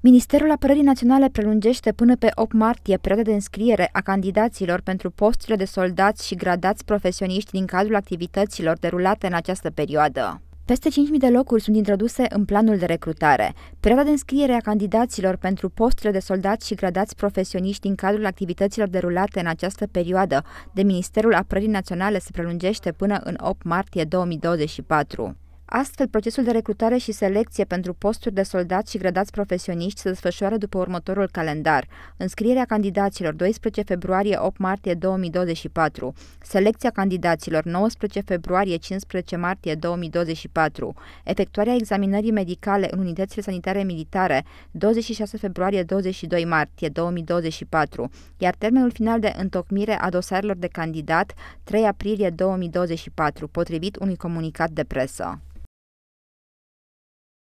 Ministerul Apărării Naționale prelungește până pe 8 martie perioada de înscriere a candidaților pentru posturile de soldați și gradați profesioniști din cadrul activităților derulate în această perioadă. Peste 5.000 de locuri sunt introduse în planul de recrutare. Perioada de înscriere a candidaților pentru posturile de soldați și gradați profesioniști din cadrul activităților derulate în această perioadă de Ministerul Apărării Naționale se prelungește până în 8 martie 2024. Astfel, procesul de recrutare și selecție pentru posturi de soldați și grădați profesioniști se desfășoară după următorul calendar. Înscrierea candidaților 12 februarie-8 martie 2024, selecția candidaților 19 februarie-15 martie 2024, efectuarea examinării medicale în unitățile sanitare militare 26 februarie-22 martie 2024, iar termenul final de întocmire a dosarelor de candidat 3 aprilie 2024, potrivit unui comunicat de presă.